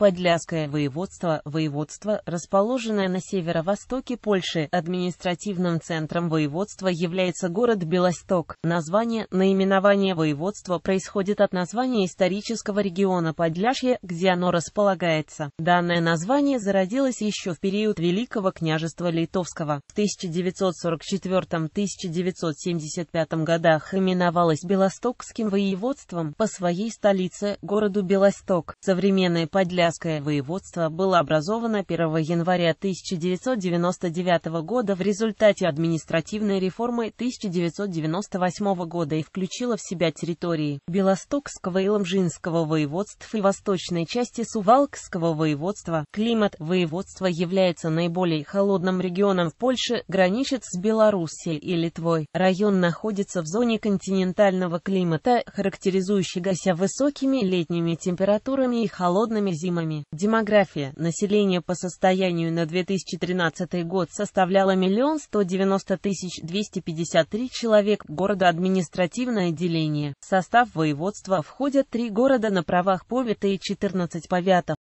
Подляское воеводство – воеводство, расположенное на северо-востоке Польши. Административным центром воеводства является город Белосток. Название, наименование воеводства происходит от названия исторического региона Подляшье, где оно располагается. Данное название зародилось еще в период Великого княжества Литовского. В 1944-1975 годах именовалось Белостокским воеводством по своей столице, городу Белосток. Современное Подляшье Кавказское воеводство было образовано 1 января 1999 года в результате административной реформы 1998 года и включило в себя территории Белостокского и Ломжинского воеводств и восточной части Сувалкского воеводства. Климат воеводства является наиболее холодным регионом в Польше, граничит с Белоруссией и Литвой. Район находится в зоне континентального климата, характеризующегося высокими летними температурами и холодными зимами проблемами. Демография. Население по состоянию на 2013 год составляло 1 190 253 человек. Города-административное деление. В состав воеводства входят три города на правах повета и 14 повятов.